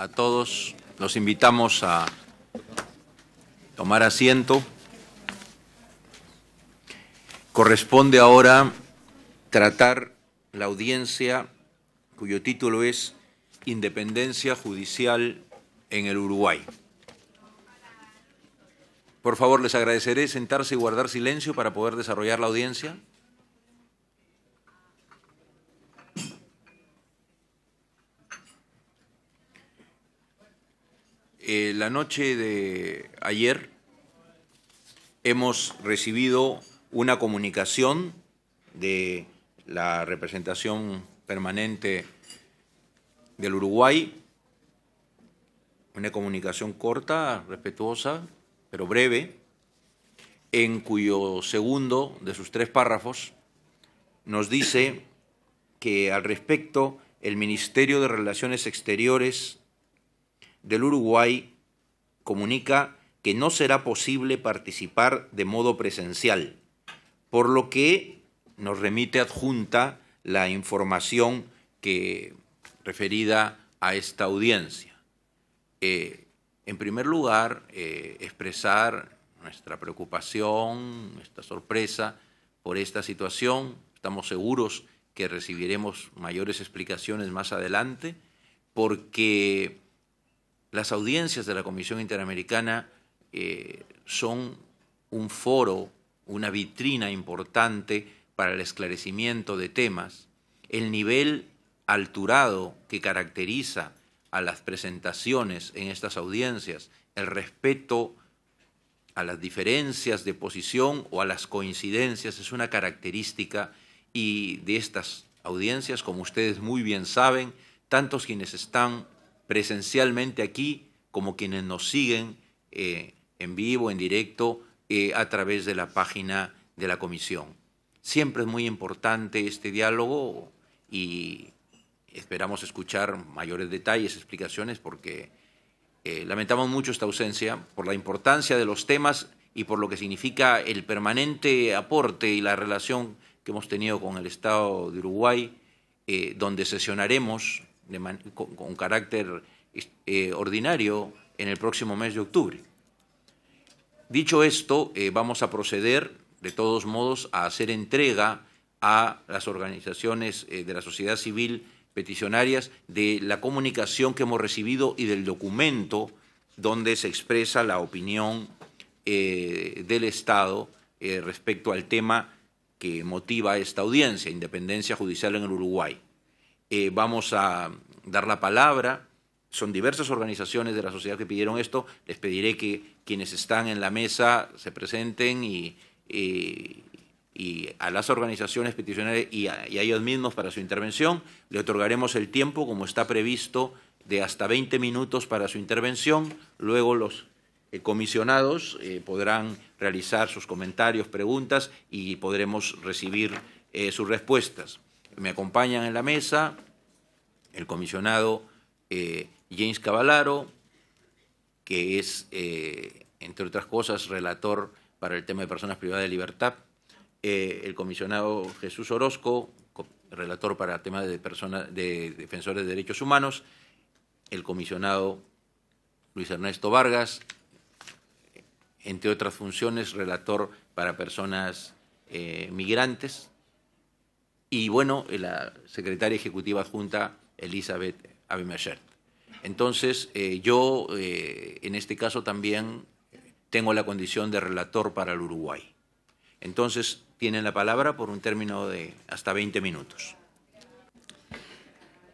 a todos. Los invitamos a tomar asiento. Corresponde ahora tratar la audiencia cuyo título es Independencia Judicial en el Uruguay. Por favor, les agradeceré sentarse y guardar silencio para poder desarrollar la audiencia. Eh, la noche de ayer hemos recibido una comunicación de la representación permanente del Uruguay, una comunicación corta, respetuosa, pero breve, en cuyo segundo de sus tres párrafos nos dice que al respecto el Ministerio de Relaciones Exteriores del Uruguay comunica que no será posible participar de modo presencial, por lo que nos remite adjunta la información que referida a esta audiencia. Eh, en primer lugar, eh, expresar nuestra preocupación, nuestra sorpresa por esta situación. Estamos seguros que recibiremos mayores explicaciones más adelante, porque las audiencias de la Comisión Interamericana eh, son un foro, una vitrina importante para el esclarecimiento de temas. El nivel alturado que caracteriza a las presentaciones en estas audiencias, el respeto a las diferencias de posición o a las coincidencias es una característica y de estas audiencias, como ustedes muy bien saben, tantos quienes están presencialmente aquí, como quienes nos siguen eh, en vivo, en directo, eh, a través de la página de la comisión. Siempre es muy importante este diálogo y esperamos escuchar mayores detalles, explicaciones, porque eh, lamentamos mucho esta ausencia por la importancia de los temas y por lo que significa el permanente aporte y la relación que hemos tenido con el Estado de Uruguay, donde sesionaremos con, carácter eh, ordinario en el próximo mes de octubre. Dicho esto, eh, vamos a proceder, de todos modos, a hacer entrega a las organizaciones eh, de la sociedad civil peticionarias de la comunicación que hemos recibido y del documento donde se expresa la opinión del Estado respecto al tema que motiva esta audiencia, independencia judicial en el Uruguay. Eh, vamos a dar la palabra. Son diversas organizaciones de la sociedad que pidieron esto. Les pediré que quienes están en la mesa se presenten y, a las organizaciones peticionarias y a, ellos mismos para su intervención. Le otorgaremos el tiempo, como está previsto, de hasta 20 minutos para su intervención. Luego los eh, comisionados eh, podrán realizar sus comentarios, preguntas y podremos recibir sus respuestas me acompañan en la mesa el comisionado eh, James Cavalaro, que es, eh, entre otras cosas, relator para el tema de personas privadas de libertad, eh, el comisionado Jesús Orozco, relator para tema de, personas, de defensores de derechos humanos, el comisionado Luis Ernesto Vargas, entre otras funciones, relator para personas migrantes, y bueno, eh, la secretaria ejecutiva adjunta Elizabeth Abimashert. Entonces, eh, yo eh, en este caso también tengo la condición de relator para el Uruguay. Entonces, tienen la palabra por un término de hasta 20 minutos.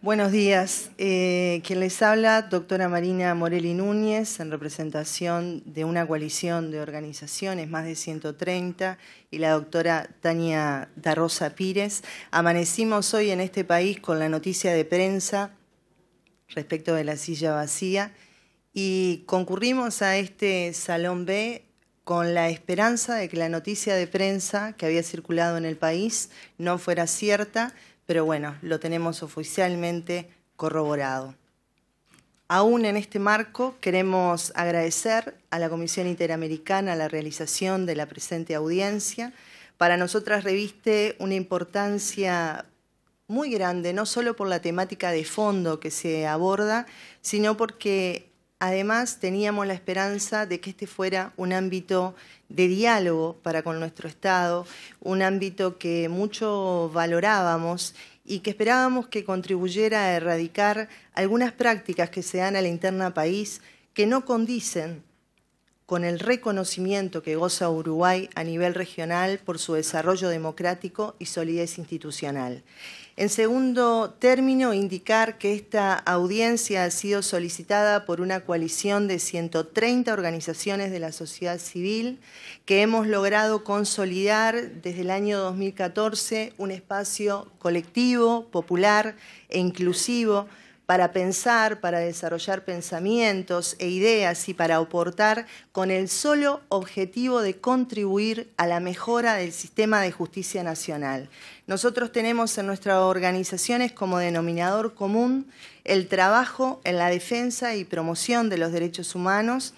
Buenos días. Eh, quien les habla, doctora Marina Morelli Núñez, en representación de una coalición de organizaciones, más de 130, y la doctora Tania Darrosa Pires. Amanecimos hoy en este país con la noticia de prensa respecto de la silla vacía y concurrimos a este Salón B con la esperanza de que la noticia de prensa que había circulado en el país no fuera cierta, pero bueno, lo tenemos oficialmente corroborado. Aún en este marco, queremos agradecer a la Comisión Interamericana la realización de la presente audiencia. Para nosotras reviste una importancia muy grande, no solo por la temática de fondo que se aborda, sino porque además teníamos la esperanza de que este fuera un ámbito de diálogo para con nuestro Estado, un ámbito que mucho valorábamos y que esperábamos que contribuyera a erradicar algunas prácticas que se dan a la interna país que no condicen con el reconocimiento que goza Uruguay a nivel regional por su desarrollo democrático y solidez institucional. En segundo término, indicar que esta audiencia ha sido solicitada por una coalición de 130 organizaciones de la sociedad civil que hemos logrado consolidar desde el año 2014 un espacio colectivo, popular e inclusivo para pensar, para desarrollar pensamientos e ideas y para aportar con el solo objetivo de contribuir a la mejora del sistema de justicia nacional. Nosotros tenemos en nuestras organizaciones como denominador común el trabajo en la defensa y promoción de los derechos humanos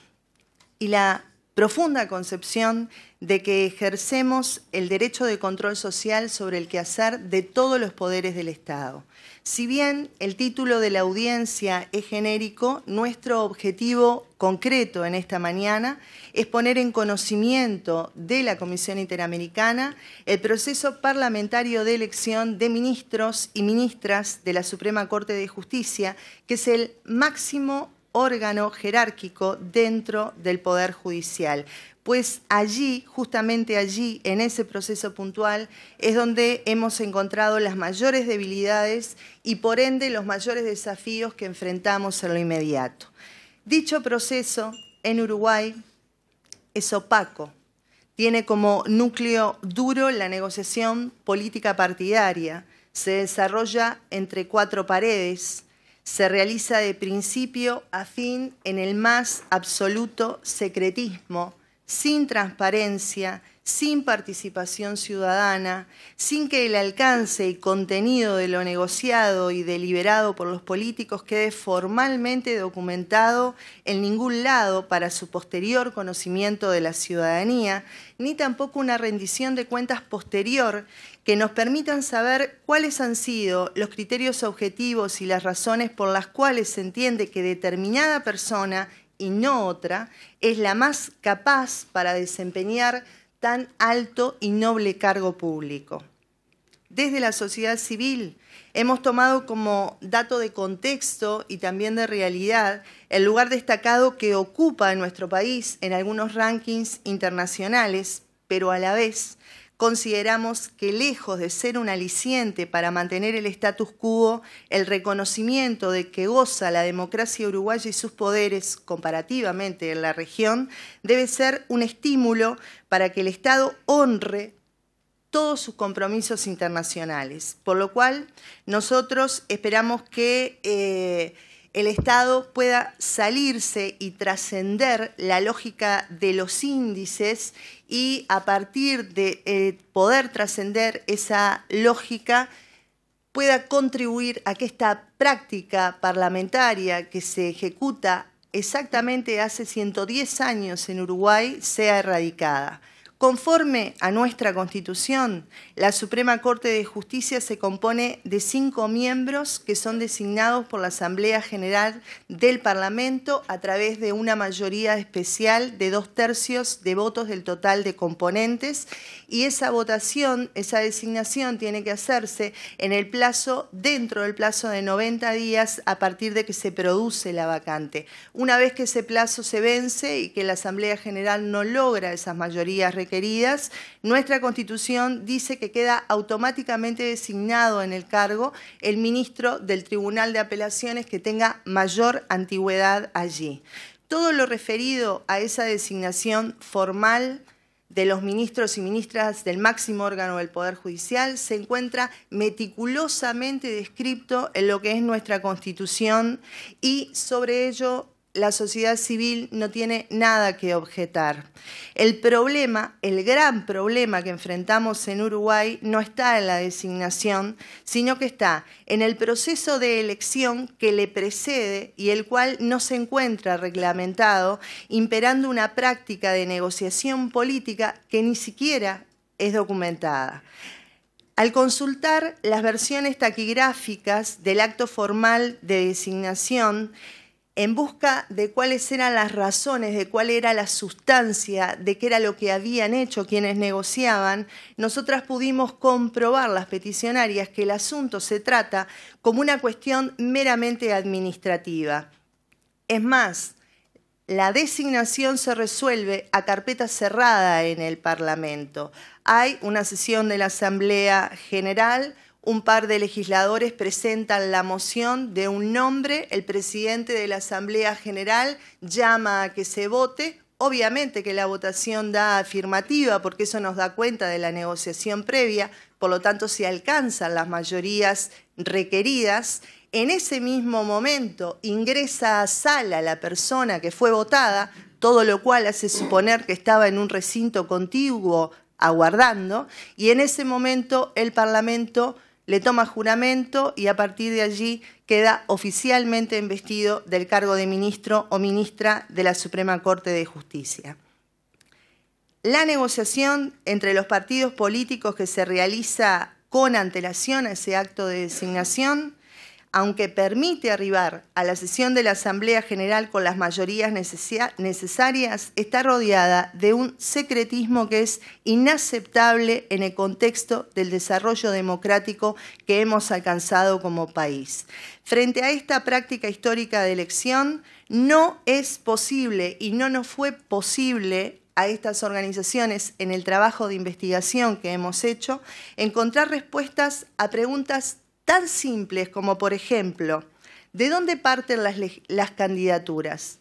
y la profunda concepción de que ejercemos el derecho de control social sobre el quehacer de todos los poderes del Estado. Si bien el título de la audiencia es genérico, nuestro objetivo concreto en esta mañana es poner en conocimiento de la Comisión Interamericana el proceso parlamentario de elección de ministros y ministras de la Suprema Corte de Justicia, que es el máximo órgano jerárquico dentro del Poder Judicial. Pues allí, justamente allí, en ese proceso puntual, es donde hemos encontrado las mayores debilidades y por ende los mayores desafíos que enfrentamos en lo inmediato. Dicho proceso en Uruguay es opaco, tiene como núcleo duro la negociación política partidaria, se desarrolla entre cuatro paredes, se realiza de principio a fin en el más absoluto secretismo, sin transparencia, sin participación ciudadana, sin que el alcance y contenido de lo negociado y deliberado por los políticos quede formalmente documentado en ningún lado para su posterior conocimiento de la ciudadanía, ni tampoco una rendición de cuentas posterior que nos permitan saber cuáles han sido los criterios objetivos y las razones por las cuales se entiende que determinada persona y no otra es la más capaz para desempeñar tan alto y noble cargo público. Desde la sociedad civil hemos tomado como dato de contexto y también de realidad el lugar destacado que ocupa en nuestro país en algunos rankings internacionales, pero a la vez consideramos que lejos de ser un aliciente para mantener el status quo, el reconocimiento de que goza la democracia uruguaya y sus poderes comparativamente en la región, debe ser un estímulo para que el Estado honre todos sus compromisos internacionales. Por lo cual, nosotros esperamos que... Eh, el Estado pueda salirse y trascender la lógica de los índices y a partir de eh, poder trascender esa lógica pueda contribuir a que esta práctica parlamentaria que se ejecuta exactamente hace 110 años en Uruguay sea erradicada. Conforme a nuestra Constitución, la Suprema Corte de Justicia se compone de cinco miembros que son designados por la Asamblea General del Parlamento a través de una mayoría especial de dos tercios de votos del total de componentes y esa votación, esa designación tiene que hacerse en el plazo, dentro del plazo de 90 días a partir de que se produce la vacante. Una vez que ese plazo se vence y que la Asamblea General no logra esas mayorías requeridas, queridas, nuestra Constitución dice que queda automáticamente designado en el cargo el ministro del Tribunal de Apelaciones que tenga mayor antigüedad allí. Todo lo referido a esa designación formal de los ministros y ministras del máximo órgano del Poder Judicial se encuentra meticulosamente descrito en lo que es nuestra Constitución y sobre ello la sociedad civil no tiene nada que objetar. El problema, el gran problema que enfrentamos en Uruguay no está en la designación, sino que está en el proceso de elección que le precede y el cual no se encuentra reglamentado, imperando una práctica de negociación política que ni siquiera es documentada. Al consultar las versiones taquigráficas del acto formal de designación, en busca de cuáles eran las razones, de cuál era la sustancia, de qué era lo que habían hecho quienes negociaban, nosotras pudimos comprobar las peticionarias que el asunto se trata como una cuestión meramente administrativa. Es más, la designación se resuelve a carpeta cerrada en el Parlamento. Hay una sesión de la Asamblea General un par de legisladores presentan la moción de un nombre, el presidente de la Asamblea General llama a que se vote, obviamente que la votación da afirmativa porque eso nos da cuenta de la negociación previa, por lo tanto se alcanzan las mayorías requeridas. En ese mismo momento ingresa a sala la persona que fue votada, todo lo cual hace suponer que estaba en un recinto contiguo aguardando, y en ese momento el Parlamento le toma juramento y a partir de allí queda oficialmente investido del cargo de ministro o ministra de la Suprema Corte de Justicia. La negociación entre los partidos políticos que se realiza con antelación a ese acto de designación aunque permite arribar a la sesión de la Asamblea General con las mayorías necesarias, está rodeada de un secretismo que es inaceptable en el contexto del desarrollo democrático que hemos alcanzado como país. Frente a esta práctica histórica de elección, no es posible y no nos fue posible a estas organizaciones en el trabajo de investigación que hemos hecho, encontrar respuestas a preguntas tan simples como, por ejemplo, ¿de dónde parten las, candidaturas?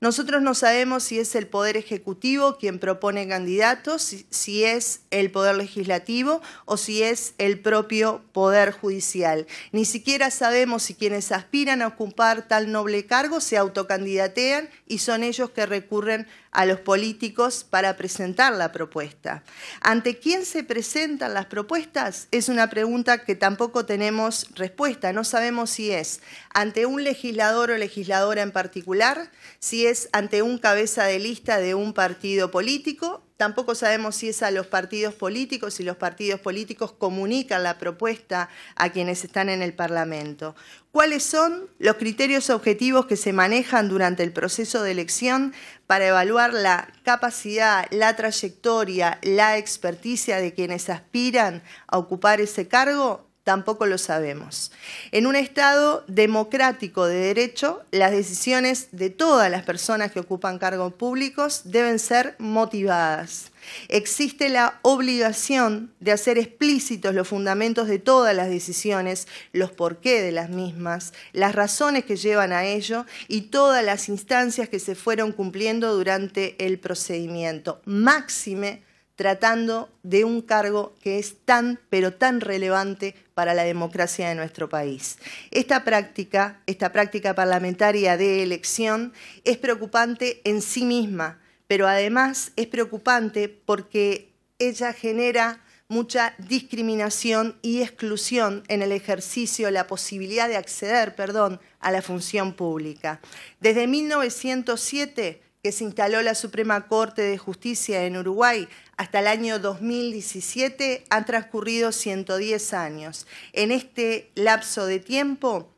Nosotros no sabemos si es el Poder Ejecutivo quien propone candidatos, si, es el Poder Legislativo o si es el propio Poder Judicial. Ni siquiera sabemos si quienes aspiran a ocupar tal noble cargo se autocandidatean y son ellos que recurren a los políticos para presentar la propuesta. ¿Ante quién se presentan las propuestas? Es una pregunta que tampoco tenemos respuesta, no sabemos si es ante un legislador o legisladora en particular, si es ante un cabeza de lista de un partido político Tampoco sabemos si es a los partidos políticos, y los partidos políticos comunican la propuesta a quienes están en el Parlamento cuáles son los criterios objetivos que se manejan durante el proceso de elección para evaluar la capacidad, la trayectoria, la experticia de quienes aspiran a ocupar ese cargo, tampoco lo sabemos. En un Estado democrático de derecho, las decisiones de todas las personas que ocupan cargos públicos deben ser motivadas. Existe la obligación de hacer explícitos los fundamentos de todas las decisiones, los porqué de las mismas, las razones que llevan a ello y todas las instancias que se fueron cumpliendo durante el procedimiento. Máxime tratando de un cargo que es tan, pero tan relevante para la democracia de nuestro país. Esta práctica, esta práctica parlamentaria de elección, es preocupante en sí misma pero además es preocupante porque ella genera mucha discriminación y exclusión en el ejercicio, la posibilidad de acceder, perdón, a la función pública. Desde 1907 que se instaló la Suprema Corte de Justicia en Uruguay, hasta el año 2017 han transcurrido 110 años. En este lapso de tiempo,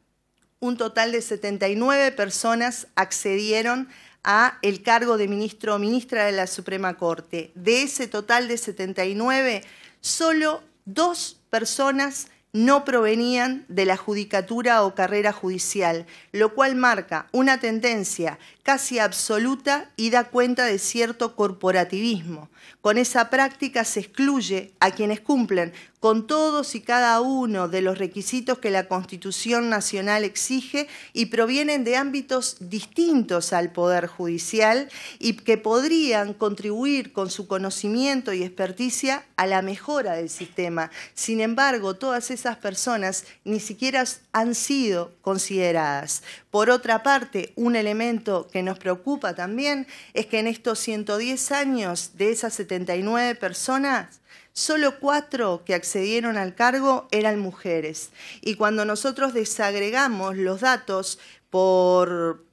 un total de 79 personas accedieron a el cargo de ministro o ministra de la Suprema Corte. De ese total de 79, solo dos personas no provenían de la judicatura o carrera judicial, lo cual marca una tendencia casi absoluta y da cuenta de cierto corporativismo. Con esa práctica se excluye a quienes cumplen con todos y cada uno de los requisitos que la Constitución Nacional exige y provienen de ámbitos distintos al Poder Judicial y que podrían contribuir con su conocimiento y experticia a la mejora del sistema. Sin embargo, todas esas personas ni siquiera han sido consideradas. Por otra parte, un elemento que nos preocupa también es que en estos 110 años de esas 79 personas, Solo cuatro que accedieron al cargo eran mujeres. Y cuando nosotros desagregamos los datos por,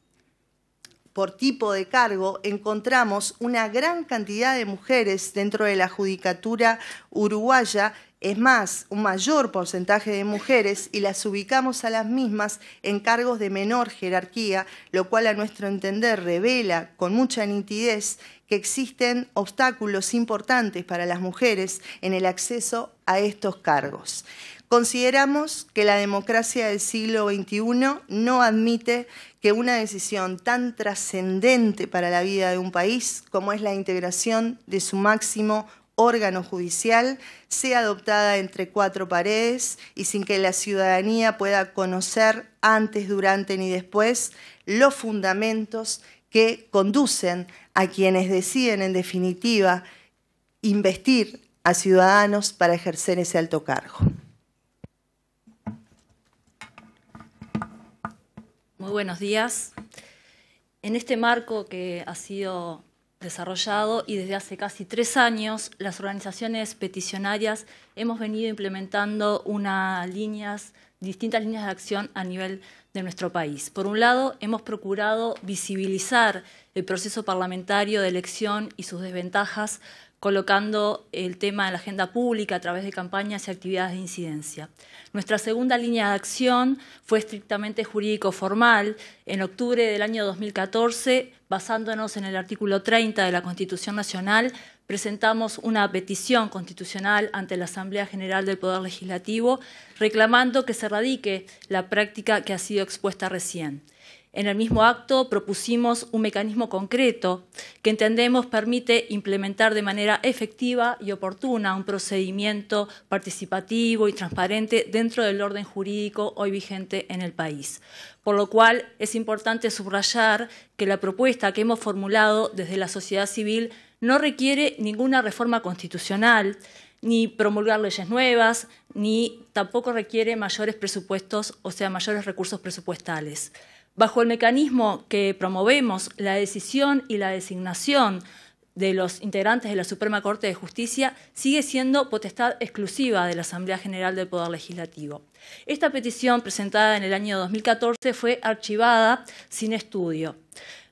por tipo de cargo, encontramos una gran cantidad de mujeres dentro de la judicatura uruguaya, es más, un mayor porcentaje de mujeres, y las ubicamos a las mismas en cargos de menor jerarquía, lo cual a nuestro entender revela con mucha nitidez que existen obstáculos importantes para las mujeres en el acceso a estos cargos. Consideramos que la democracia del siglo XXI no admite que una decisión tan trascendente para la vida de un país como es la integración de su máximo órgano judicial sea adoptada entre cuatro paredes y sin que la ciudadanía pueda conocer antes, durante ni después los fundamentos que conducen a quienes deciden, en definitiva, investir a ciudadanos para ejercer ese alto cargo. Muy buenos días. En este marco que ha sido desarrollado y desde hace casi tres años las organizaciones peticionarias hemos venido implementando una líneas, distintas líneas de acción a nivel de nuestro país. Por un lado, hemos procurado visibilizar el proceso parlamentario de elección y sus desventajas colocando el tema en la agenda pública a través de campañas y actividades de incidencia. Nuestra segunda línea de acción fue estrictamente jurídico-formal. En octubre del año 2014, basándonos en el artículo 30 de la Constitución Nacional, presentamos una petición constitucional ante la Asamblea General del Poder Legislativo reclamando que se radique la práctica que ha sido expuesta recién. En el mismo acto propusimos un mecanismo concreto que entendemos permite implementar de manera efectiva y oportuna un procedimiento participativo y transparente dentro del orden jurídico hoy vigente en el país. Por lo cual es importante subrayar que la propuesta que hemos formulado desde la sociedad civil no requiere ninguna reforma constitucional, ni promulgar leyes nuevas, ni tampoco requiere mayores presupuestos, o sea, mayores recursos presupuestales. Bajo el mecanismo que promovemos, la decisión y la designación de los integrantes de la Suprema Corte de Justicia sigue siendo potestad exclusiva de la Asamblea General del Poder Legislativo. Esta petición, presentada en el año 2014, fue archivada sin estudio.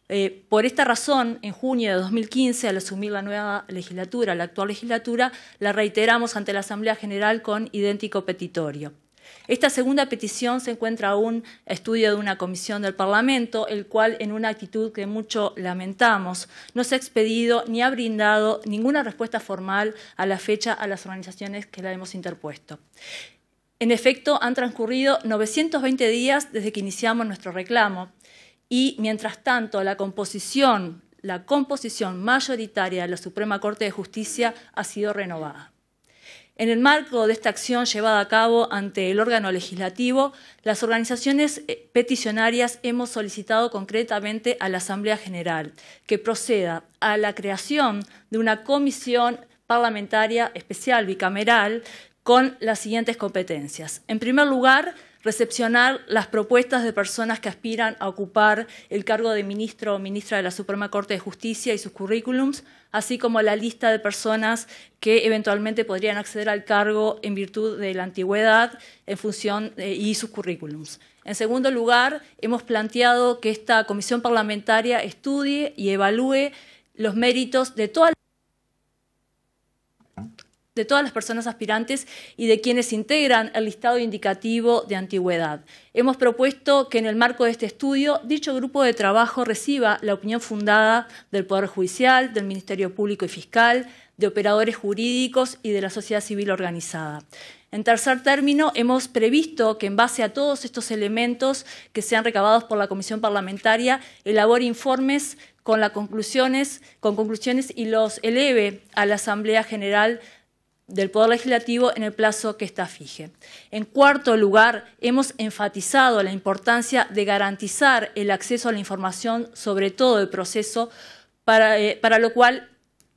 Eh, por esta razón, en junio de 2015, al asumir la nueva legislatura, la actual legislatura, la reiteramos ante la Asamblea General con idéntico petitorio. Esta segunda petición se encuentra aún a estudio de una comisión del Parlamento, el cual, en una actitud que mucho lamentamos, no se ha expedido ni ha brindado ninguna respuesta formal a la fecha a las organizaciones que la hemos interpuesto. En efecto, han transcurrido 920 días desde que iniciamos nuestro reclamo y, mientras tanto, la composición, la composición mayoritaria de la Suprema Corte de Justicia ha sido renovada. En el marco de esta acción llevada a cabo ante el órgano legislativo, las organizaciones eh, peticionarias hemos solicitado concretamente a la Asamblea General que proceda a la creación de una comisión parlamentaria especial bicameral con las siguientes competencias. En primer lugar, recepcionar las propuestas de personas que aspiran a ocupar el cargo de ministro o ministra de la Suprema Corte de Justicia y sus currículums, así como la lista de personas que eventualmente podrían acceder al cargo en virtud de la antigüedad en función eh, y sus currículums. En segundo lugar, hemos planteado que esta comisión parlamentaria estudie y evalúe los méritos de todas de todas las personas aspirantes y de quienes integran el listado indicativo de antigüedad. Hemos propuesto que en el marco de este estudio, dicho grupo de trabajo reciba la opinión fundada del Poder Judicial, del Ministerio Público y Fiscal, de operadores jurídicos y de la sociedad civil organizada. En tercer término, hemos previsto que en base a todos estos elementos que sean recabados por la Comisión Parlamentaria, elabore informes con, las conclusiones, con conclusiones y los eleve a la Asamblea General del Poder Legislativo en el plazo que está fije. En cuarto lugar, hemos enfatizado la importancia de garantizar el acceso a la información sobre todo el proceso, para, eh, para lo cual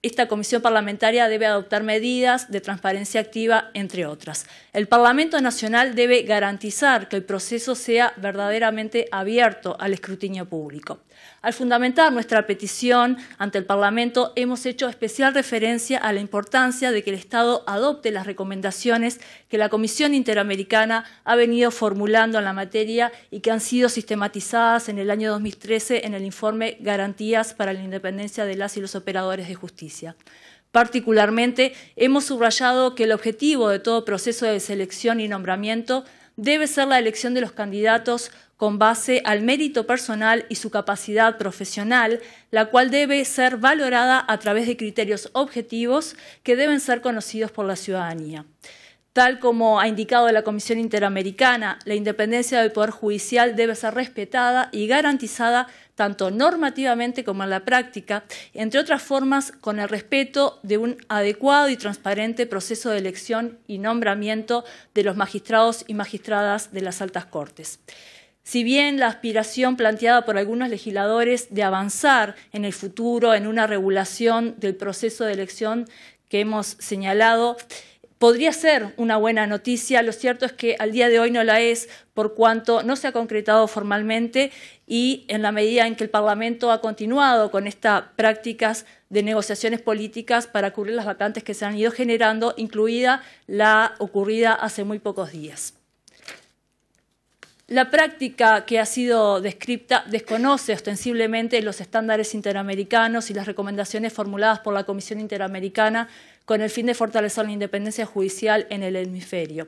esta comisión parlamentaria debe adoptar medidas de transparencia activa, entre otras. El Parlamento Nacional debe garantizar que el proceso sea verdaderamente abierto al escrutinio público. Al fundamentar nuestra petición ante el Parlamento, hemos hecho especial referencia a la importancia de que el Estado adopte las recomendaciones que la Comisión Interamericana ha venido formulando en la materia y que han sido sistematizadas en el año 2013 en el informe Garantías para la Independencia de las y los Operadores de Justicia. Particularmente, hemos subrayado que el objetivo de todo proceso de selección y nombramiento debe ser la elección de los candidatos con base al mérito personal y su capacidad profesional, la cual debe ser valorada a través de criterios objetivos que deben ser conocidos por la ciudadanía. Tal como ha indicado la Comisión Interamericana, la independencia del Poder Judicial debe ser respetada y garantizada tanto normativamente como en la práctica, entre otras formas con el respeto de un adecuado y transparente proceso de elección y nombramiento de los magistrados y magistradas de las altas cortes. Si bien la aspiración planteada por algunos legisladores de avanzar en el futuro en una regulación del proceso de elección que hemos señalado podría ser una buena noticia, lo cierto es que al día de hoy no la es por cuanto no se ha concretado formalmente y en la medida en que el Parlamento ha continuado con estas prácticas de negociaciones políticas para cubrir las vacantes que se han ido generando, incluida la ocurrida hace muy pocos días. La práctica que ha sido descripta desconoce ostensiblemente los estándares interamericanos y las recomendaciones formuladas por la Comisión Interamericana con el fin de fortalecer la independencia judicial en el hemisferio.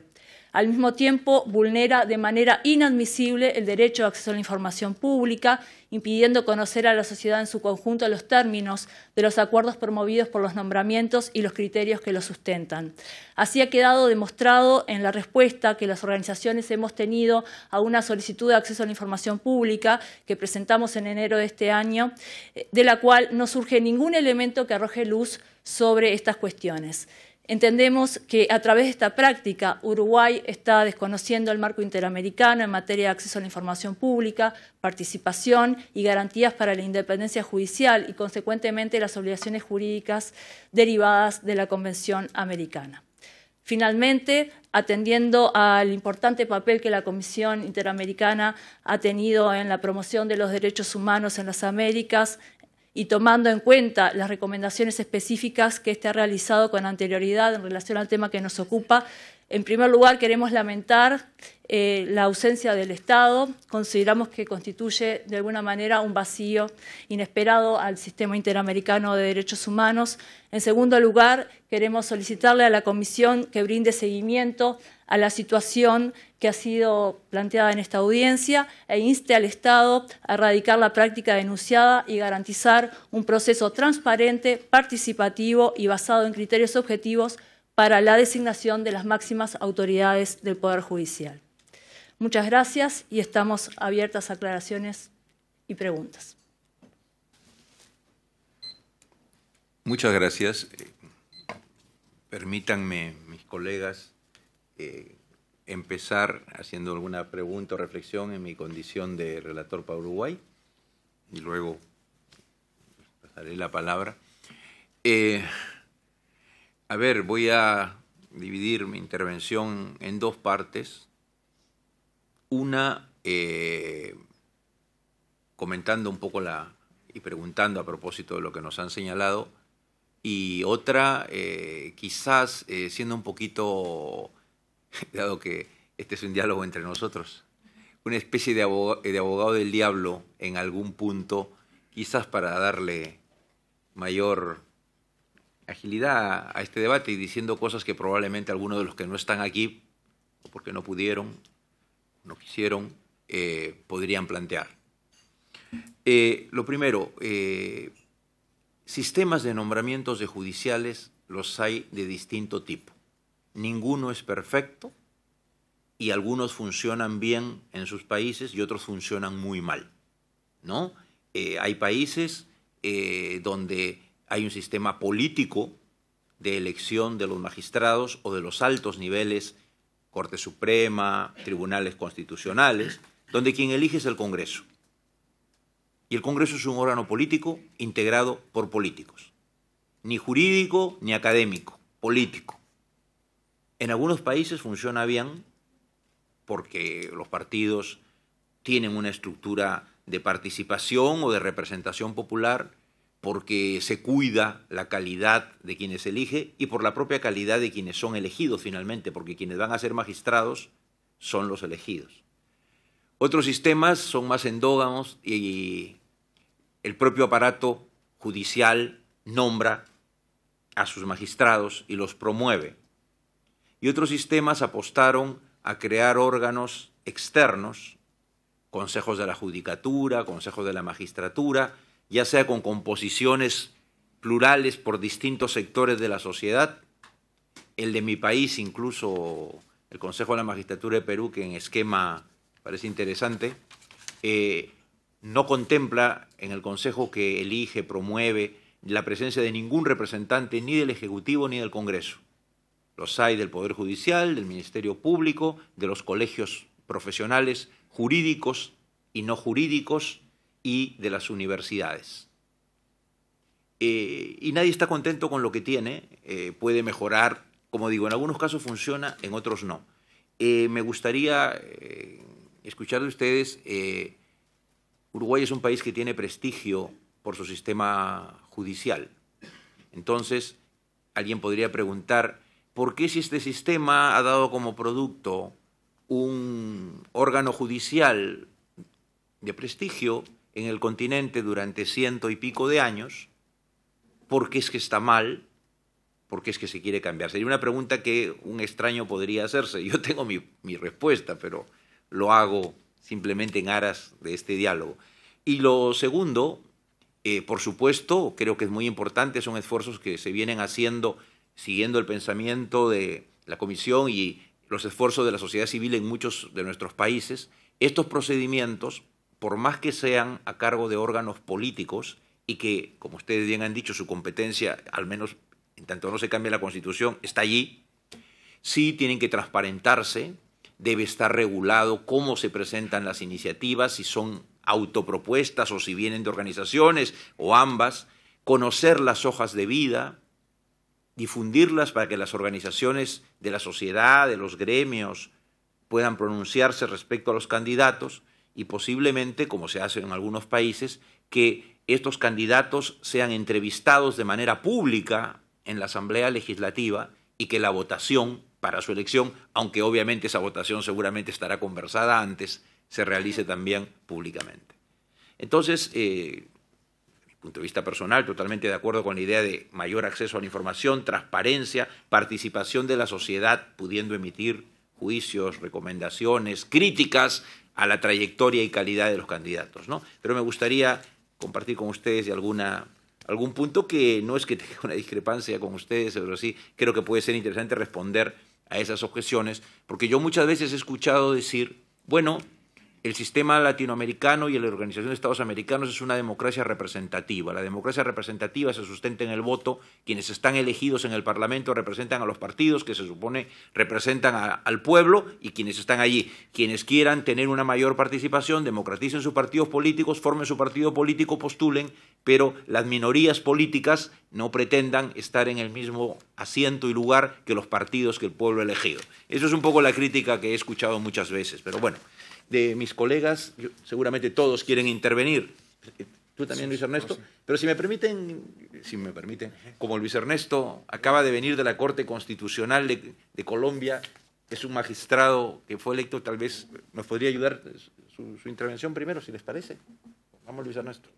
Al mismo tiempo, vulnera de manera inadmisible el derecho de acceso a la información pública, impidiendo conocer a la sociedad en su conjunto los términos de los acuerdos promovidos por los nombramientos y los criterios que los sustentan. Así ha quedado demostrado en la respuesta que las organizaciones hemos tenido a una solicitud de acceso a la información pública que presentamos en enero de este año, eh, de la cual no surge ningún elemento que arroje luz sobre estas cuestiones. Entendemos que a través de esta práctica Uruguay está desconociendo el marco interamericano en materia de acceso a la información pública, participación y garantías para la independencia judicial y, consecuentemente, las obligaciones jurídicas derivadas de la Convención Americana. Finalmente, atendiendo al importante papel que la Comisión Interamericana ha tenido en la promoción de los derechos humanos en las Américas, y tomando en cuenta las recomendaciones específicas que este ha realizado con anterioridad en relación al tema que nos ocupa, en primer lugar queremos lamentar eh, la ausencia del Estado. Consideramos que constituye de alguna manera un vacío inesperado al sistema interamericano de derechos humanos. En segundo lugar, queremos solicitarle a la Comisión que brinde seguimiento a la situación que ha sido planteada en esta audiencia e inste al Estado a erradicar la práctica denunciada y garantizar un proceso transparente, participativo y basado en criterios objetivos para la designación de las máximas autoridades del Poder Judicial. Muchas gracias y estamos abiertas a aclaraciones y preguntas. Muchas gracias. Permítanme, mis colegas, eh, empezar haciendo alguna pregunta o reflexión en mi condición de relator para Uruguay y luego pasaré la palabra. Eh, a ver, voy a dividir mi intervención en dos partes. Una, eh, comentando un poco la y preguntando a propósito de lo que nos han señalado, y otra, quizás siendo un poquito dado que este es un diálogo entre nosotros, una especie de abogado, del diablo en algún punto, quizás para darle mayor agilidad a este debate y diciendo cosas que probablemente algunos de los que no están aquí, porque no pudieron, no quisieron, eh, podrían plantear. Eh, lo primero, eh, sistemas de nombramientos de judiciales los hay de distinto tipo ninguno es perfecto y algunos funcionan bien en sus países y otros funcionan muy mal. ¿no? Eh, hay países eh, donde hay un sistema político de elección de los magistrados o de los altos niveles, Corte Suprema, tribunales constitucionales, donde quien elige es el Congreso. Y el Congreso es un órgano político integrado por políticos, ni jurídico ni académico, político. En algunos países funciona bien porque los partidos tienen una estructura de participación o de representación popular, porque se cuida la calidad de quienes elige y por la propia calidad de quienes son elegidos finalmente, porque quienes van a ser magistrados son los elegidos. Otros sistemas son más endógamos y el propio aparato judicial nombra a sus magistrados y los promueve y otros sistemas apostaron a crear órganos externos, consejos de la judicatura, consejos de la magistratura, ya sea con composiciones plurales por distintos sectores de la sociedad, el de mi país incluso, el Consejo de la Magistratura de Perú, que en esquema parece interesante, eh, no contempla en el Consejo que elige, promueve la presencia de ningún representante ni del Ejecutivo ni del Congreso. Los hay del Poder Judicial, del Ministerio Público, de los colegios profesionales jurídicos y no jurídicos y de las universidades. Eh, y nadie está contento con lo que tiene, eh, puede mejorar, como digo, en algunos casos funciona, en otros no. Eh, me gustaría escuchar de ustedes, Uruguay es un país que tiene prestigio por su sistema judicial. Entonces, alguien podría preguntar, ¿Por qué si este sistema ha dado como producto un órgano judicial de prestigio en el continente durante ciento y pico de años, ¿por qué es que está mal? ¿Por qué es que se quiere cambiar? Sería una pregunta que un extraño podría hacerse. Yo tengo mi, respuesta, pero lo hago simplemente en aras de este diálogo. Y lo segundo, eh, por supuesto, creo que es muy importante, son esfuerzos que se vienen haciendo siguiendo el pensamiento de la Comisión y los esfuerzos de la sociedad civil en muchos de nuestros países, estos procedimientos, por más que sean a cargo de órganos políticos y que, como ustedes bien han dicho, su competencia, al menos en tanto no se cambie la Constitución, está allí, sí tienen que transparentarse, debe estar regulado cómo se presentan las iniciativas, si son autopropuestas o si vienen de organizaciones o ambas, conocer las hojas de vida, difundirlas para que las organizaciones de la sociedad, de los gremios, puedan pronunciarse respecto a los candidatos y posiblemente, como se hace en algunos países, que estos candidatos sean entrevistados de manera pública en la Asamblea Legislativa y que la votación para su elección, aunque obviamente esa votación seguramente estará conversada antes, se realice también públicamente. Entonces, eh, punto de vista personal, totalmente de acuerdo con la idea de mayor acceso a la información, transparencia, participación de la sociedad, pudiendo emitir juicios, recomendaciones, críticas a la trayectoria y calidad de los candidatos. ¿no? Pero me gustaría compartir con ustedes algún punto que no es que tenga una discrepancia con ustedes, pero sí creo que puede ser interesante responder a esas objeciones, porque yo muchas veces he escuchado decir, bueno, el sistema latinoamericano y la Organización de Estados Americanos es una democracia representativa. La democracia representativa se sustenta en el voto. Quienes están elegidos en el Parlamento representan a los partidos que se supone representan al pueblo y quienes están allí. Quienes quieran tener una mayor participación, democraticen sus partidos políticos, formen su partido político, postulen, pero las minorías políticas no pretendan estar en el mismo asiento y lugar que los partidos que el pueblo ha elegido. Eso es un poco la crítica que he escuchado muchas veces, pero bueno de mis colegas, seguramente todos quieren intervenir. Tú también, Luis Ernesto. Pero si me permiten, si me permiten, como Luis Ernesto acaba de venir de la Corte Constitucional de, Colombia, es un magistrado que fue electo, tal vez nos podría ayudar su, su intervención primero, si les parece. Vamos, Luis Ernesto.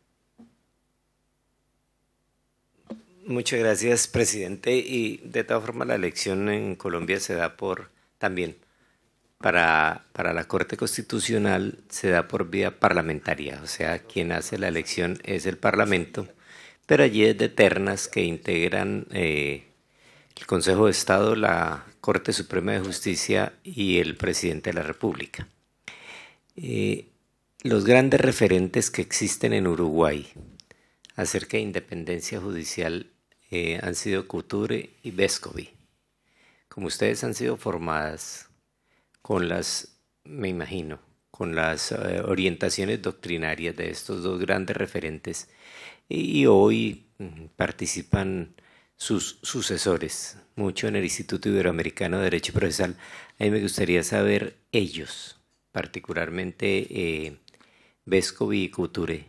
Muchas gracias, presidente. Y de todas formas, la elección en Colombia se da por también para, la Corte Constitucional se da por vía parlamentaria, o sea, quien hace la elección es el Parlamento, pero allí es de ternas que integran eh, el Consejo de Estado, la Corte Suprema de Justicia y el Presidente de la República. Eh, los grandes referentes que existen en Uruguay acerca de independencia judicial eh, han sido Couture y Vescovi. Como ustedes han sido formadas con las, me imagino, con las eh, orientaciones doctrinarias de estos dos grandes referentes y, hoy mm, participan sus sucesores, mucho en el Instituto Iberoamericano de Derecho Procesal. A mí me gustaría saber ellos, particularmente eh, Vescovi y Couture,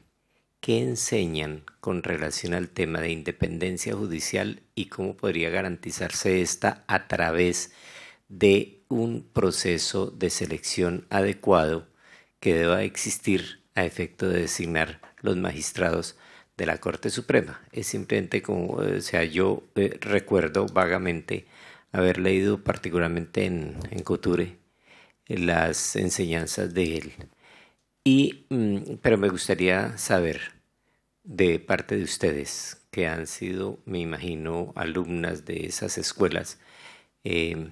qué enseñan con relación al tema de independencia judicial y cómo podría garantizarse esta a través de un proceso de selección adecuado que deba existir a efecto de designar los magistrados de la Corte Suprema. Es simplemente como, o sea, yo eh, recuerdo vagamente haber leído particularmente en, Couture eh, las enseñanzas de él. Y, mm, pero me gustaría saber de parte de ustedes, que han sido, me imagino, alumnas de esas escuelas, eh,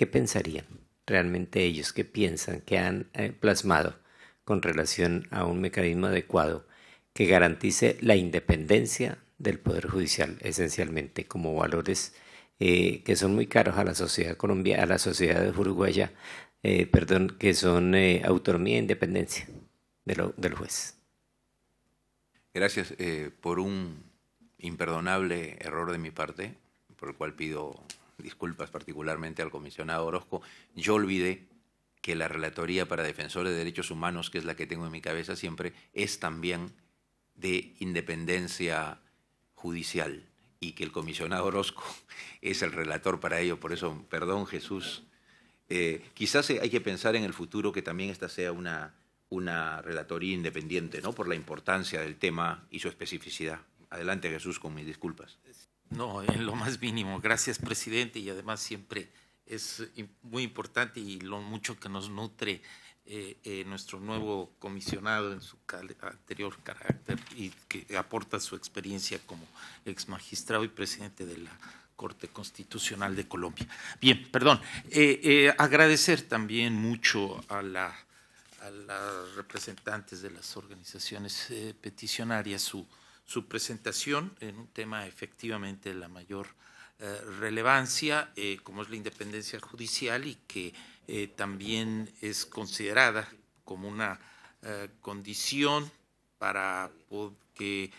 ¿Qué pensarían realmente ellos? ¿Qué piensan? que han eh, plasmado con relación a un mecanismo adecuado que garantice la independencia del Poder Judicial, esencialmente, como valores eh, que son muy caros a la sociedad colombiana, a la sociedad uruguaya, eh, perdón, que son autonomía e independencia de del juez? Gracias por un imperdonable error de mi parte, por el cual pido disculpas particularmente al comisionado Orozco, yo olvidé que la Relatoría para Defensores de Derechos Humanos, que es la que tengo en mi cabeza siempre, es también de independencia judicial y que el comisionado Orozco es el relator para ello. Por eso, perdón Jesús, eh, quizás eh, hay que pensar en el futuro que también esta sea una, una relatoría independiente, ¿no? Por la importancia del tema y su especificidad. Adelante Jesús con mis disculpas. No, en lo más mínimo. Gracias, presidente, y además siempre es muy importante y lo mucho que nos nutre eh, eh, nuestro nuevo comisionado en su anterior carácter y que aporta su experiencia como ex magistrado y presidente de la Corte Constitucional de Colombia. Bien, perdón. Eh, agradecer también mucho a la a las representantes de las organizaciones peticionarias su su presentación en un tema efectivamente de la mayor eh, relevancia, eh, como es la independencia judicial y que eh, también es considerada como una condición para que,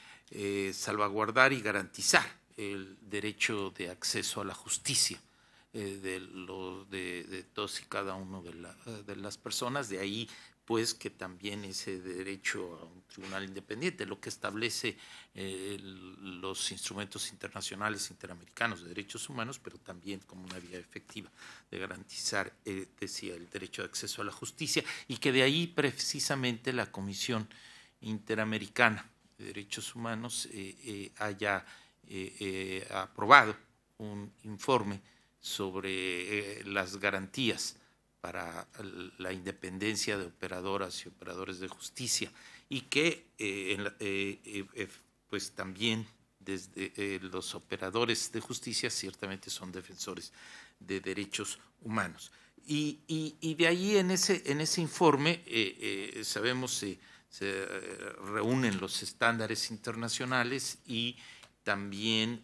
salvaguardar y garantizar el derecho de acceso a la justicia de, todos y cada uno de, de las personas. De ahí pues que también ese derecho a un tribunal independiente, lo que establece eh, los instrumentos internacionales interamericanos de derechos humanos, pero también como una vía efectiva de garantizar, eh, decía, el derecho de acceso a la justicia, y que de ahí precisamente la Comisión Interamericana de Derechos Humanos eh, haya aprobado un informe sobre las garantías para la independencia de operadoras y operadores de justicia y que eh, eh, eh, pues también desde los operadores de justicia ciertamente son defensores de derechos humanos. Y, de ahí en ese, informe sabemos que se reúnen los estándares internacionales y también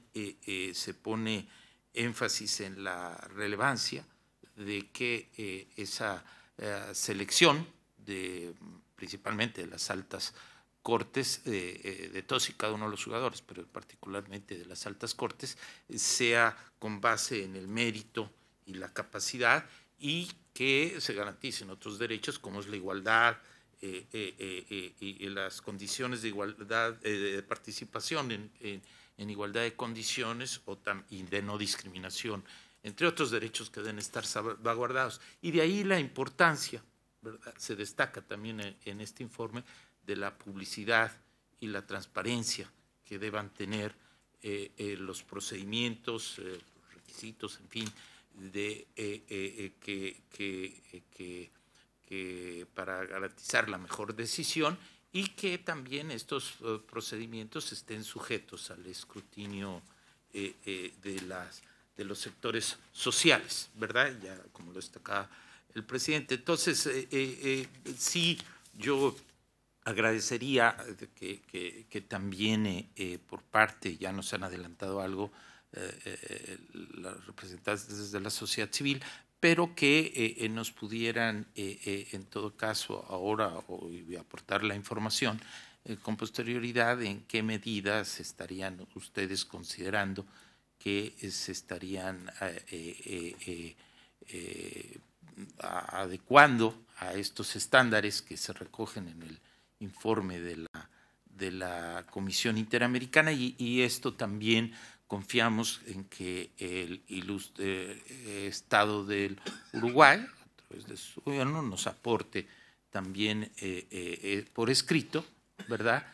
se pone énfasis en la relevancia de que eh, esa eh, selección de principalmente de las altas cortes eh, de todos y cada uno de los jugadores, pero particularmente de las altas cortes, sea con base en el mérito y la capacidad y que se garanticen otros derechos como es la igualdad y las condiciones de igualdad de participación en, igualdad de condiciones o y de no discriminación entre otros derechos que deben estar salvaguardados. Y de ahí la importancia, se destaca también en, este informe, de la publicidad y la transparencia que deban tener eh, eh, los procedimientos, los eh, requisitos, en fin, de, para garantizar la mejor decisión y que también estos procedimientos estén sujetos al escrutinio de las de los sectores sociales, ¿verdad? Ya como lo destacaba el presidente. Entonces, eh, eh, eh, sí, yo agradecería que, también por parte, ya nos han adelantado algo, las representantes de la sociedad civil, pero que nos pudieran, en todo caso, ahora aportar la información con posterioridad en qué medidas estarían ustedes considerando que se estarían eh, eh, eh, adecuando a estos estándares que se recogen en el informe de la, de la Comisión Interamericana y, esto también confiamos en que el Estado del Uruguay, a través de su gobierno, nos aporte también por escrito, ¿verdad?,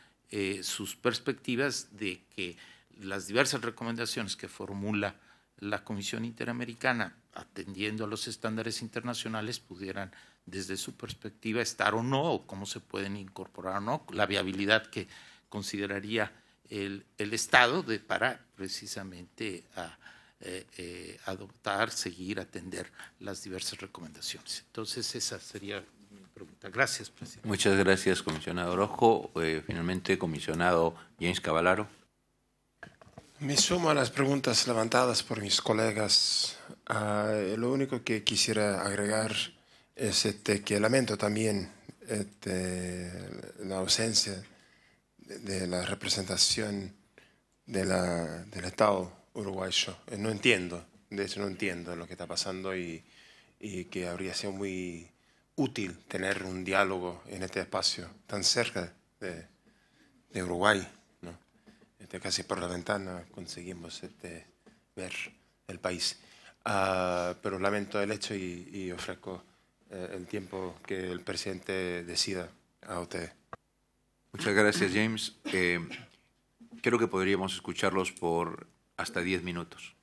sus perspectivas de que las diversas recomendaciones que formula la Comisión Interamericana, atendiendo a los estándares internacionales, pudieran desde su perspectiva estar o no, o cómo se pueden incorporar o no, la viabilidad que consideraría el, Estado de, para precisamente a, eh, eh, adoptar, seguir, atender las diversas recomendaciones. Entonces, esa sería mi pregunta. Gracias, presidente. Muchas gracias, comisionado Rojo. Eh, finalmente, comisionado James Cavalaro. Me sumo a las preguntas levantadas por mis colegas. Ah, lo único que quisiera agregar es este, que lamento también este, la ausencia de la representación del Estado uruguayo. Eh, no entiendo, de hecho no entiendo lo que está pasando y, que habría sido muy útil tener un diálogo en este espacio tan cerca de Uruguay. Este, casi por la ventana conseguimos este, ver el país. Ah, pero lamento el hecho y, ofrezco eh, el tiempo que el presidente decida a usted. Muchas gracias, James. Eh, creo que podríamos escucharlos por hasta 10 minutos.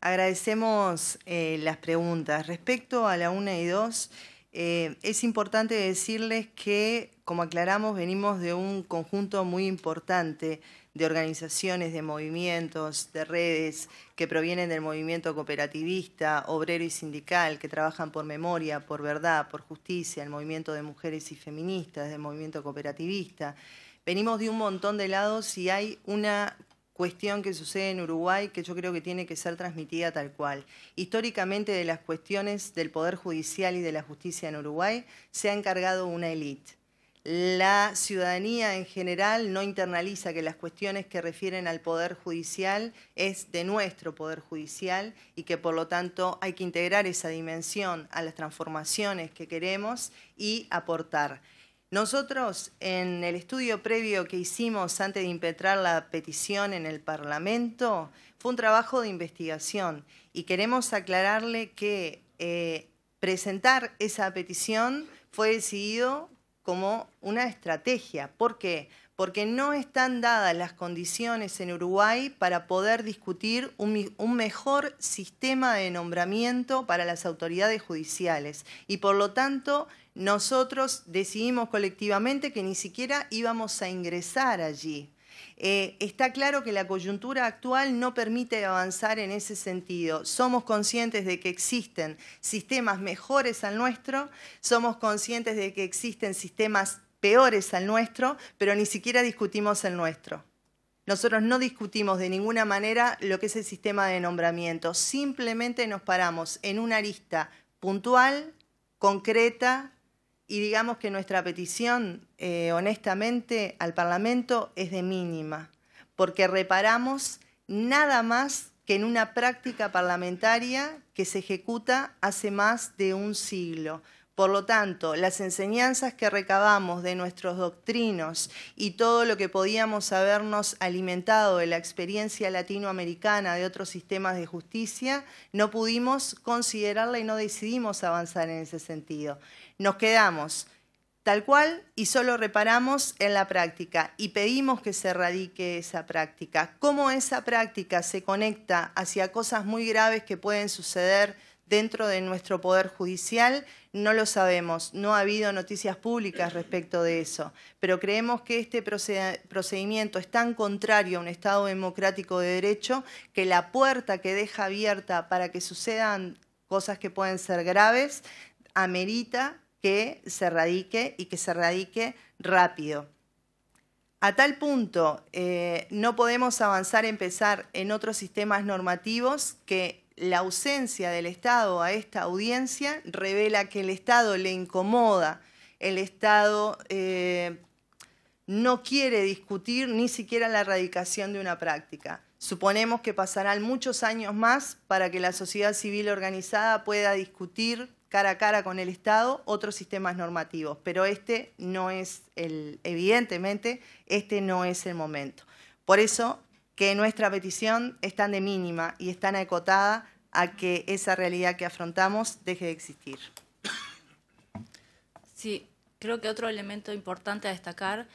Agradecemos eh, las preguntas. Respecto a la 1 y 2, eh, es importante decirles que, como aclaramos, venimos de un conjunto muy importante de organizaciones, de movimientos, de redes que provienen del movimiento cooperativista, obrero y sindical, que trabajan por memoria, por verdad, por justicia, el movimiento de mujeres y feministas, del movimiento cooperativista. Venimos de un montón de lados y hay una cuestión que sucede en Uruguay que yo creo que tiene que ser transmitida tal cual. Históricamente de las cuestiones del Poder Judicial y de la justicia en Uruguay se ha encargado una élite. La ciudadanía en general no internaliza que las cuestiones que refieren al Poder Judicial es de nuestro Poder Judicial y que por lo tanto hay que integrar esa dimensión a las transformaciones que queremos y aportar. Nosotros, en el estudio previo que hicimos antes de impetrar la petición en el Parlamento, fue un trabajo de investigación y queremos aclararle que eh, presentar esa petición fue decidido como una estrategia. ¿Por qué? Porque no están dadas las condiciones en Uruguay para poder discutir un mejor sistema de nombramiento para las autoridades judiciales y por lo tanto nosotros decidimos colectivamente que ni siquiera íbamos a ingresar allí. Eh, está claro que la coyuntura actual no permite avanzar en ese sentido. Somos conscientes de que existen sistemas mejores al nuestro, somos conscientes de que existen sistemas peores al nuestro, pero ni siquiera discutimos el nuestro. Nosotros no discutimos de ninguna manera lo que es el sistema de nombramiento, simplemente nos paramos en una arista puntual, concreta, y digamos que nuestra petición, eh, honestamente, al Parlamento es de mínima, porque reparamos nada más que en una práctica parlamentaria que se ejecuta hace más de un siglo. Por lo tanto, las enseñanzas que recabamos de nuestros doctrinos y todo lo que podíamos habernos alimentado de la experiencia latinoamericana de otros sistemas de justicia, no pudimos considerarla y no decidimos avanzar en ese sentido. Nos quedamos tal cual y solo reparamos en la práctica y pedimos que se erradique esa práctica. ¿Cómo esa práctica se conecta hacia cosas muy graves que pueden suceder? dentro de nuestro Poder Judicial, no lo sabemos, no ha habido noticias públicas respecto de eso, pero creemos que este procedimiento es tan contrario a un Estado democrático de derecho que la puerta que deja abierta para que sucedan cosas que pueden ser graves amerita que se radique y que se radique rápido. A tal punto, eh, no podemos avanzar, empezar en otros sistemas normativos que la ausencia del Estado a esta audiencia revela que el Estado le incomoda, el Estado eh, no quiere discutir ni siquiera la erradicación de una práctica. Suponemos que pasarán muchos años más para que la sociedad civil organizada pueda discutir cara a cara con el Estado otros sistemas normativos, pero este no es el, evidentemente, este no es el momento. Por eso que nuestra petición es tan de mínima y están tan acotada a que esa realidad que afrontamos deje de existir. Sí, creo que otro elemento importante a destacar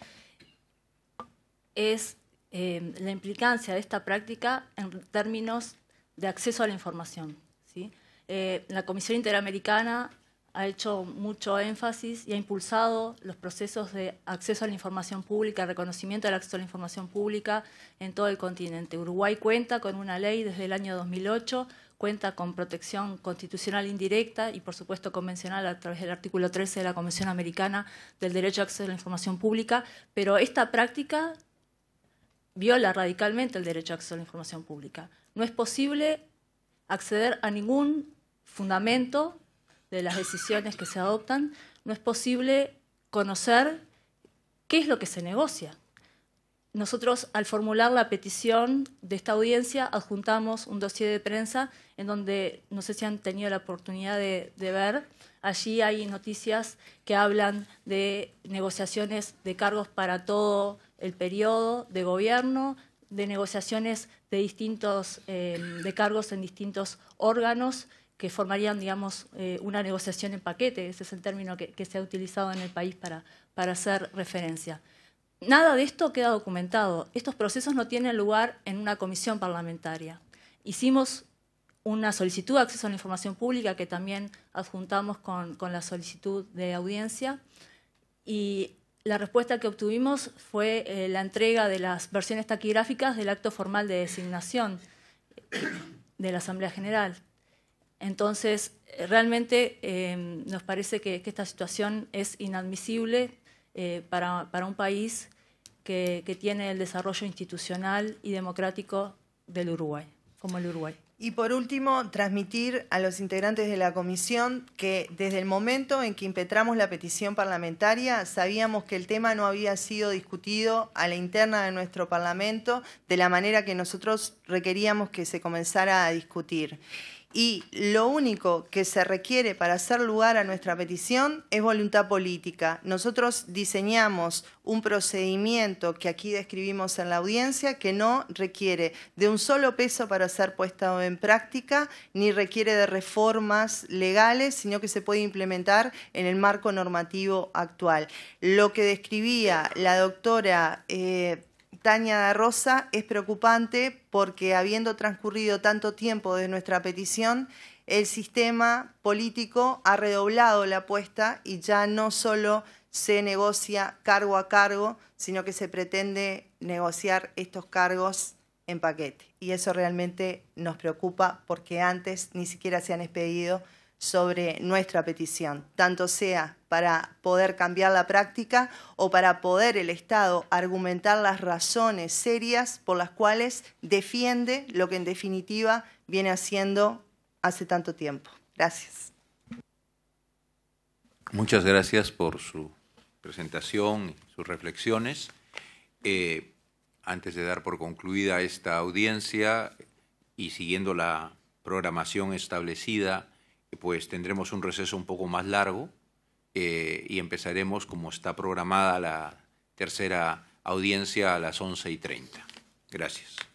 es eh, la implicancia de esta práctica en términos de acceso a la información. ¿sí? Eh, la Comisión Interamericana ha hecho mucho énfasis y ha impulsado los procesos de acceso a la información pública, reconocimiento del acceso a la información pública en todo el continente. Uruguay cuenta con una ley desde el año 2008, cuenta con protección constitucional indirecta y, por supuesto, convencional a través del artículo 13 de la Convención Americana del Derecho a Acceso a la Información Pública, pero esta práctica viola radicalmente el derecho a acceso a la información pública. No es posible acceder a ningún fundamento de las decisiones que se adoptan, no es posible conocer qué es lo que se negocia. Nosotros, al formular la petición de esta audiencia, adjuntamos un dossier de prensa en donde, no sé si han tenido la oportunidad de, ver, allí hay noticias que hablan de negociaciones de cargos para todo el periodo de gobierno, de negociaciones de distintos eh, de cargos en distintos órganos que formarían, digamos, eh, una negociación en paquete, ese es el término que, se ha utilizado en el país para, hacer referencia. Nada de esto queda documentado. Estos procesos no tienen lugar en una comisión parlamentaria. Hicimos una solicitud de acceso a la información pública que también adjuntamos con, la solicitud de audiencia y la respuesta que obtuvimos fue eh, la entrega de las versiones taquigráficas del acto formal de designación de la Asamblea General. Entonces, eh, realmente em, nos parece que, esta situación es inadmisible eh, para, un país que, que tiene el desarrollo institucional y democrático del Uruguay, como el Uruguay. Y por último, transmitir a los integrantes de la comisión que desde el momento en que impetramos la petición parlamentaria sabíamos que el tema no había sido discutido a la interna de nuestro Parlamento de la manera que nosotros requeríamos que se comenzara a discutir y lo único que se requiere para hacer lugar a nuestra petición es voluntad política. Nosotros diseñamos un procedimiento que aquí describimos en la audiencia que no requiere de un solo peso para ser puesto en práctica, ni requiere de reformas legales, sino que se puede implementar en el marco normativo actual. Lo que describía la doctora eh, Tania Rosa es preocupante porque habiendo transcurrido tanto tiempo de nuestra petición, el sistema político ha redoblado la apuesta y ya no solo se negocia cargo a cargo, sino que se pretende negociar estos cargos en paquete. Y eso realmente nos preocupa porque antes ni siquiera se han expedido sobre nuestra petición, tanto sea para poder cambiar la práctica o para poder el Estado argumentar las razones serias por las cuales defiende lo que en definitiva viene haciendo hace tanto tiempo. Gracias. Muchas gracias por su presentación y sus reflexiones. Eh, antes de dar por concluida esta audiencia y siguiendo la programación establecida, pues tendremos un receso un poco más largo eh, y empezaremos, como está programada la tercera audiencia, a las once y treinta. Gracias.